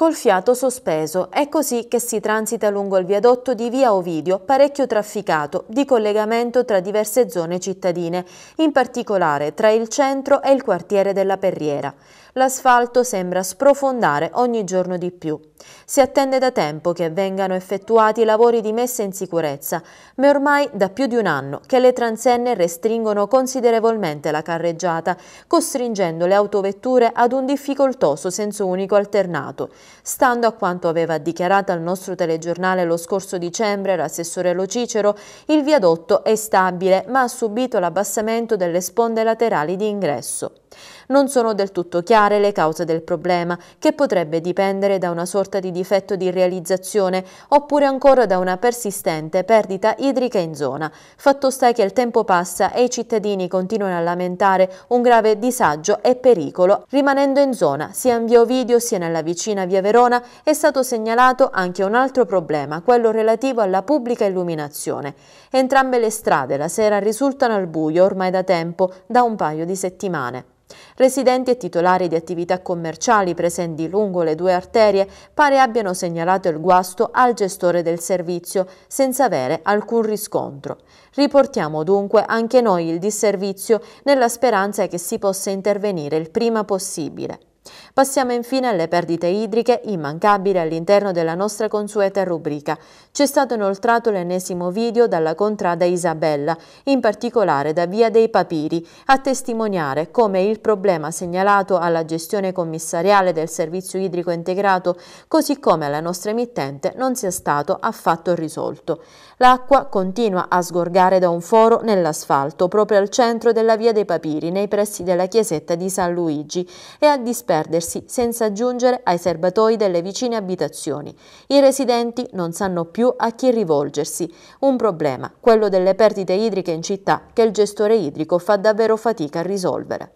col fiato sospeso. È così che si transita lungo il viadotto di via Ovidio, parecchio trafficato, di collegamento tra diverse zone cittadine, in particolare tra il centro e il quartiere della Perriera l'asfalto sembra sprofondare ogni giorno di più. Si attende da tempo che vengano effettuati lavori di messa in sicurezza, ma è ormai da più di un anno che le transenne restringono considerevolmente la carreggiata, costringendo le autovetture ad un difficoltoso senso unico alternato. Stando a quanto aveva dichiarato al nostro telegiornale lo scorso dicembre l'assessore Lo Cicero, il viadotto è stabile ma ha subito l'abbassamento delle sponde laterali di ingresso. Non sono del tutto chiare le cause del problema, che potrebbe dipendere da una sorta di difetto di realizzazione oppure ancora da una persistente perdita idrica in zona. Fatto sta che il tempo passa e i cittadini continuano a lamentare un grave disagio e pericolo rimanendo in zona, sia in via Ovidio sia nella vicina via Verona è stato segnalato anche un altro problema, quello relativo alla pubblica illuminazione. Entrambe le strade la sera risultano al buio ormai da tempo, da un paio di settimane. Residenti e titolari di attività commerciali presenti lungo le due arterie pare abbiano segnalato il guasto al gestore del servizio senza avere alcun riscontro. Riportiamo dunque anche noi il disservizio nella speranza che si possa intervenire il prima possibile. Passiamo infine alle perdite idriche, immancabili all'interno della nostra consueta rubrica. C'è stato inoltrato l'ennesimo video dalla contrada Isabella, in particolare da Via dei Papiri, a testimoniare come il problema segnalato alla gestione commissariale del servizio idrico integrato, così come alla nostra emittente, non sia stato affatto risolto. L'acqua continua a sgorgare da un foro nell'asfalto, proprio al centro della Via dei Papiri, nei pressi della chiesetta di San Luigi, e a disperdersi scorsi senza giungere ai serbatoi delle vicine abitazioni. I residenti non sanno più a chi rivolgersi. Un problema, quello delle perdite idriche in città, che il gestore idrico fa davvero fatica a risolvere.